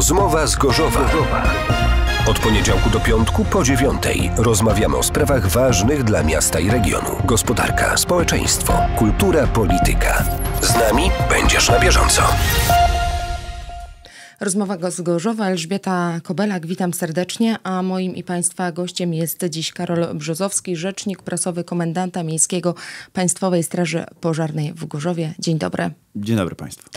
Rozmowa z Gorzowa. Od poniedziałku do piątku po dziewiątej rozmawiamy o sprawach ważnych dla miasta i regionu. Gospodarka, społeczeństwo, kultura, polityka. Z nami będziesz na bieżąco. Rozmowa z Gorzowa, Elżbieta Kobelak, witam serdecznie, a moim i Państwa gościem jest dziś Karol Brzozowski, rzecznik prasowy komendanta miejskiego Państwowej Straży Pożarnej w Gorzowie. Dzień dobry. Dzień dobry Państwu.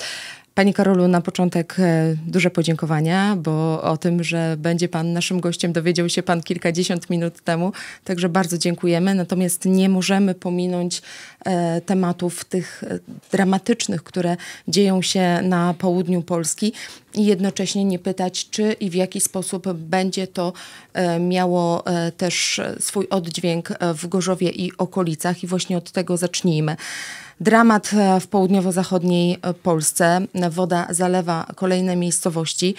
Pani Karolu, na początek e, duże podziękowania, bo o tym, że będzie Pan naszym gościem, dowiedział się Pan kilkadziesiąt minut temu, także bardzo dziękujemy. Natomiast nie możemy pominąć e, tematów tych e, dramatycznych, które dzieją się na południu Polski i jednocześnie nie pytać, czy i w jaki sposób będzie to e, miało e, też swój oddźwięk e, w Gorzowie i okolicach. I właśnie od tego zacznijmy. Dramat e, w południowo-zachodniej e, Polsce. Woda zalewa kolejne miejscowości.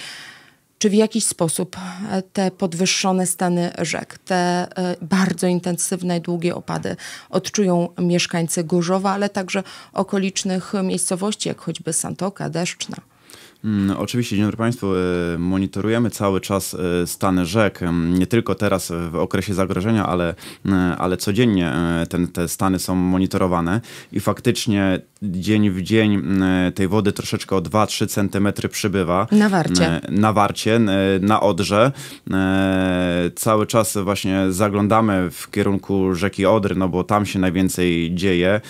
Czy w jakiś sposób e, te podwyższone stany rzek, te bardzo intensywne i długie opady odczują mieszkańcy Gorzowa, ale także okolicznych miejscowości, jak choćby Santoka, Deszczna? Mm, oczywiście, dzień dobry Państwu. E, monitorujemy cały czas e, stany rzek, e, nie tylko teraz w okresie zagrożenia, ale, ale codziennie ten, te stany są monitorowane i faktycznie dzień w dzień tej wody troszeczkę o 2-3 centymetry przybywa. Na warcie. Na warcie, na Odrze. Cały czas właśnie zaglądamy w kierunku rzeki Odry, no bo tam się najwięcej dzieje.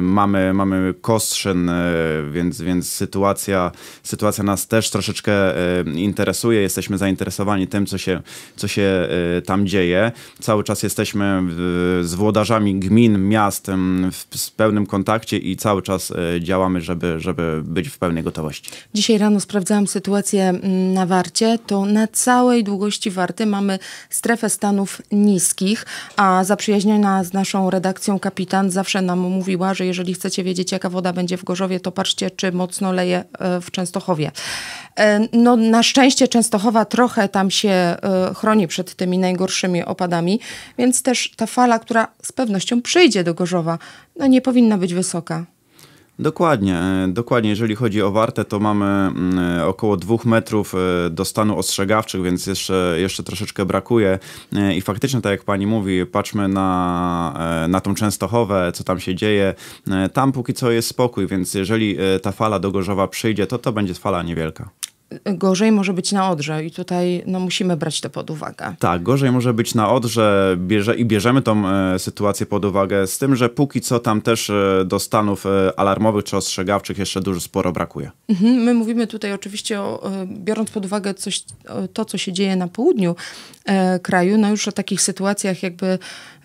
Mamy, mamy Kostrzyn, e, więc, więc sytuacja, sytuacja nas też troszeczkę e, interesuje. Jesteśmy zainteresowani tym, co się, co się e, tam dzieje. Cały czas jesteśmy z włodarzami gmin, miast w, w pełnym kontakcie i i cały czas e, działamy, żeby, żeby być w pełnej gotowości. Dzisiaj rano sprawdzałam sytuację mm, na Warcie. To na całej długości Warty mamy strefę stanów niskich, a zaprzyjaźniona z naszą redakcją kapitan zawsze nam mówiła, że jeżeli chcecie wiedzieć, jaka woda będzie w Gorzowie, to patrzcie, czy mocno leje e, w Częstochowie. E, no, na szczęście Częstochowa trochę tam się chroni przed tymi najgorszymi opadami, więc też ta fala, która z pewnością przyjdzie do Gorzowa, no nie powinna być wysoka. Dokładnie, dokładnie. Jeżeli chodzi o wartę, to mamy mm, około dwóch metrów e, do stanu ostrzegawczych, więc jeszcze, jeszcze troszeczkę brakuje. E, I faktycznie, tak jak pani mówi, patrzmy na, e, na tą Częstochowę, co tam się dzieje. Tam póki co jest spokój, więc jeżeli ta fala dogorzowa przyjdzie, to to będzie fala niewielka gorzej może być na Odrze i tutaj no, musimy brać to pod uwagę. Tak, gorzej może być na Odrze bierze, i bierzemy tą e, sytuację pod uwagę z tym, że póki co tam też e, do stanów e, alarmowych czy ostrzegawczych jeszcze dużo sporo brakuje. Mhm, my mówimy tutaj oczywiście, o, e, biorąc pod uwagę coś, to, co się dzieje na południu e, kraju, no już o takich sytuacjach jakby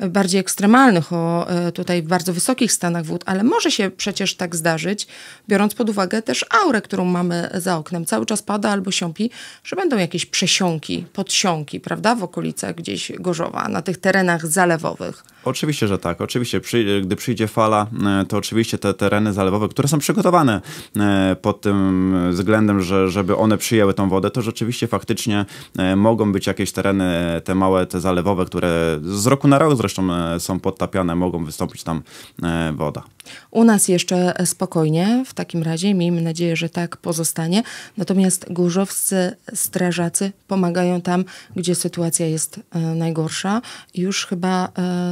bardziej ekstremalnych, o e, tutaj bardzo wysokich stanach wód, ale może się przecież tak zdarzyć, biorąc pod uwagę też aurę, którą mamy za oknem. Cały czas pada albo siąpi, że będą jakieś przesiąki, podsiąki, prawda, w okolicach gdzieś Gorzowa, na tych terenach zalewowych. Oczywiście, że tak. Oczywiście, przy, gdy przyjdzie fala, e, to oczywiście te tereny zalewowe, które są przygotowane e, pod tym względem, że, żeby one przyjęły tą wodę, to rzeczywiście faktycznie e, mogą być jakieś tereny, te małe, te zalewowe, które z roku na rok zresztą są podtapiane, mogą wystąpić tam woda. U nas jeszcze spokojnie, w takim razie miejmy nadzieję, że tak pozostanie. Natomiast górzowscy strażacy pomagają tam, gdzie sytuacja jest najgorsza. Już chyba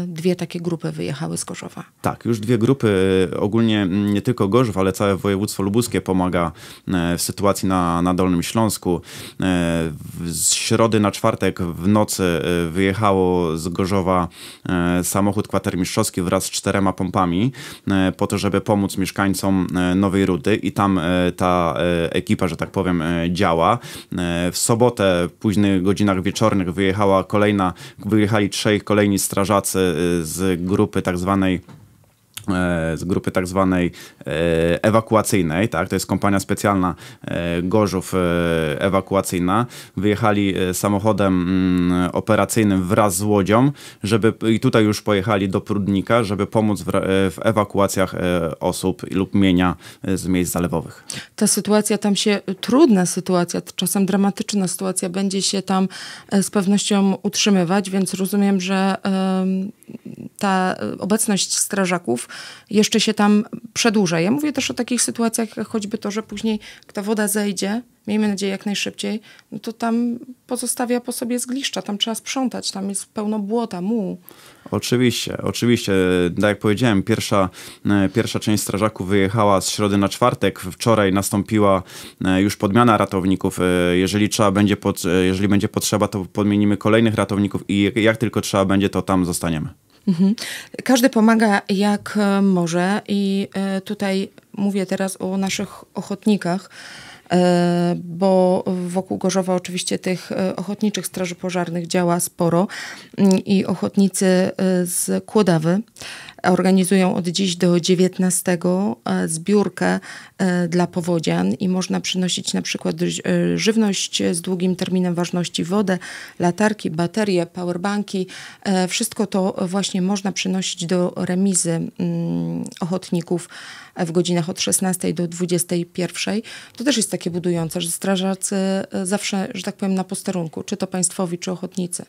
dwie dwie takie grupy wyjechały z Gorzowa. Tak, już dwie grupy. E, ogólnie mm, nie tylko Gorzów, ale całe województwo lubuskie pomaga e, w sytuacji na, na Dolnym Śląsku. E, z środy na czwartek w nocy wyjechało z Gorzowa samochód kwatermistrzowski wraz z czterema pompami po to, żeby pomóc mieszkańcom Nowej Rudy i tam ta ekipa, że tak powiem, działa. W sobotę, w późnych godzinach wieczornych wyjechała kolejna, wyjechali trzej kolejni strażacy z grupy tak zwanej e, z grupy tak zwanej e, ewakuacyjnej, tak? to jest kompania specjalna e, Gorzów ewakuacyjna. Wyjechali samochodem mm, operacyjnym wraz z łodzią, żeby i tutaj już pojechali do Prudnika, żeby pomóc w, w ewakuacjach osób lub mienia z miejsc zalewowych. Ta sytuacja tam się, trudna sytuacja, czasem dramatyczna sytuacja będzie się tam z pewnością utrzymywać, więc rozumiem, że ta obecność strażaków jeszcze się tam przedłuża. Ja mówię też o takich sytuacjach, choćby to, że później ta woda zejdzie, miejmy nadzieję jak najszybciej, no to tam pozostawia po sobie zgliszcza, tam trzeba sprzątać, tam jest pełno błota, mułu. Oczywiście, oczywiście. Tak jak powiedziałem, pierwsza, e, pierwsza część strażaków wyjechała z środy na czwartek. Wczoraj nastąpiła e, już podmiana ratowników. E, jeżeli trzeba będzie, pod, jeżeli będzie potrzeba, to podmienimy kolejnych ratowników i jak tylko trzeba będzie, to tam zostaniemy. Mhm. Każdy pomaga jak może i tutaj mówię teraz o naszych ochotnikach. E, bo wokół Gorzowa oczywiście tych e, ochotniczych straży pożarnych działa sporo mm, i ochotnicy e, z Kłodawy organizują od dziś do 19 e, zbiórkę e, dla powodzian i można przynosić na przykład e, żywność z długim terminem ważności, wodę, latarki, baterie, powerbanki. Wszystko to właśnie można przynosić do remizy mm, ochotników w godzinach od 16 do 21. To też jest takie budujące, że strażacy zawsze, że tak powiem, na posterunku, czy to państwowi, czy ochotnicy.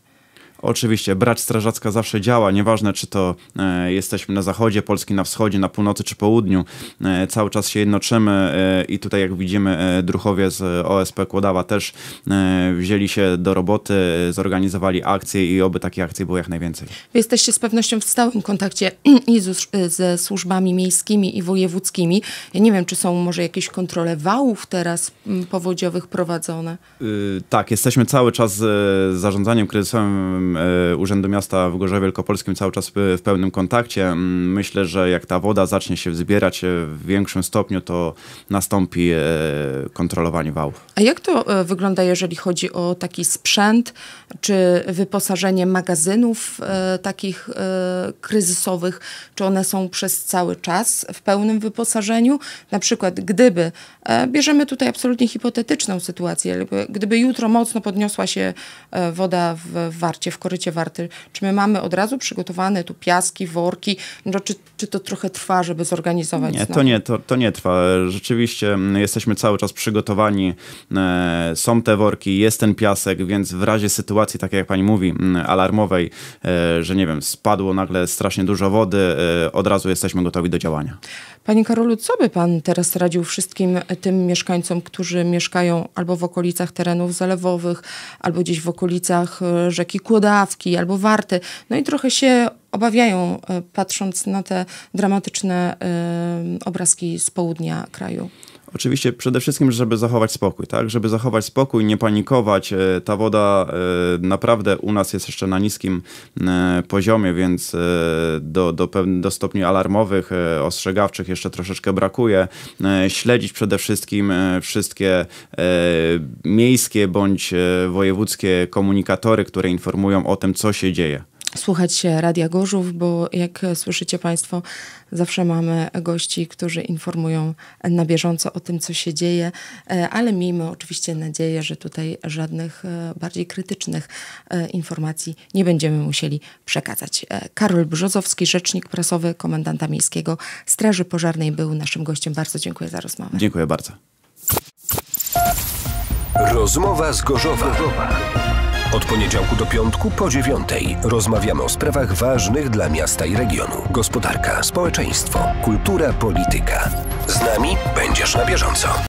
Oczywiście, brać strażacka zawsze działa, nieważne czy to e, jesteśmy na zachodzie Polski, na wschodzie, na północy czy południu, e, cały czas się jednoczymy e, i tutaj jak widzimy e, druchowie z OSP Kłodawa też e, wzięli się do roboty, e, zorganizowali akcje i oby takich akcji było jak najwięcej. Wy jesteście z pewnością w stałym kontakcie i z, ze służbami miejskimi i wojewódzkimi. Ja nie wiem, czy są może jakieś kontrole wałów teraz mm, powodziowych prowadzone? Y, tak, jesteśmy cały czas z zarządzaniem kryzysowym E, Urzędu Miasta w Gorzowie Wielkopolskim cały czas w pełnym kontakcie. Mm, myślę, że jak ta woda zacznie się zbierać e, w większym stopniu, to nastąpi e, kontrolowanie wałów. A jak to wygląda, jeżeli chodzi o taki sprzęt, czy wyposażenie magazynów takich kryzysowych? Czy one są przez cały czas w pełnym wyposażeniu? Na przykład gdyby, bierzemy tutaj absolutnie hipotetyczną sytuację, gdyby jutro mocno podniosła się woda w Warcie, w w korycie warty? Czy my mamy od razu przygotowane tu piaski, worki? No, czy, czy to trochę trwa, żeby zorganizować? Nie, to nie, to, to nie trwa. Rzeczywiście mm, jesteśmy cały czas przygotowani. E, są te worki, jest ten piasek, więc w razie sytuacji, tak jak pani mówi, mm, alarmowej, e, że nie wiem, spadło nagle strasznie dużo wody, e, od razu jesteśmy gotowi do działania. Panie Karolu, co by Pan teraz radził wszystkim tym mieszkańcom, którzy mieszkają albo w okolicach terenów zalewowych, albo gdzieś w okolicach e, rzeki Kłodawki, albo Warty, no i trochę się obawiają, e, patrząc na te dramatyczne e, obrazki z południa kraju? Oczywiście przede wszystkim, żeby zachować spokój, tak? Żeby zachować spokój, nie panikować. E, ta woda e, naprawdę u nas jest jeszcze na niskim e, poziomie, więc do, do, do stopni alarmowych, ostrzegawczych jeszcze troszeczkę brakuje. Śledzić przede wszystkim wszystkie miejskie bądź wojewódzkie komunikatory, które informują o tym, co się dzieje słuchać Radia Gorzów, bo jak słyszycie Państwo, zawsze mamy gości, którzy informują na bieżąco o tym, co się dzieje, e, ale miejmy oczywiście nadzieję, że tutaj żadnych e, bardziej krytycznych e, informacji nie będziemy musieli przekazać. Karol Brzozowski, rzecznik prasowy komendanta miejskiego Straży Pożarnej był naszym gościem. Bardzo dziękuję za rozmowę. Dziękuję bardzo. Rozmowa z Gorzowa. Od poniedziałku do piątku po dziewiątej rozmawiamy o sprawach ważnych dla miasta i regionu. Gospodarka, społeczeństwo, kultura, polityka. Z nami będziesz na bieżąco.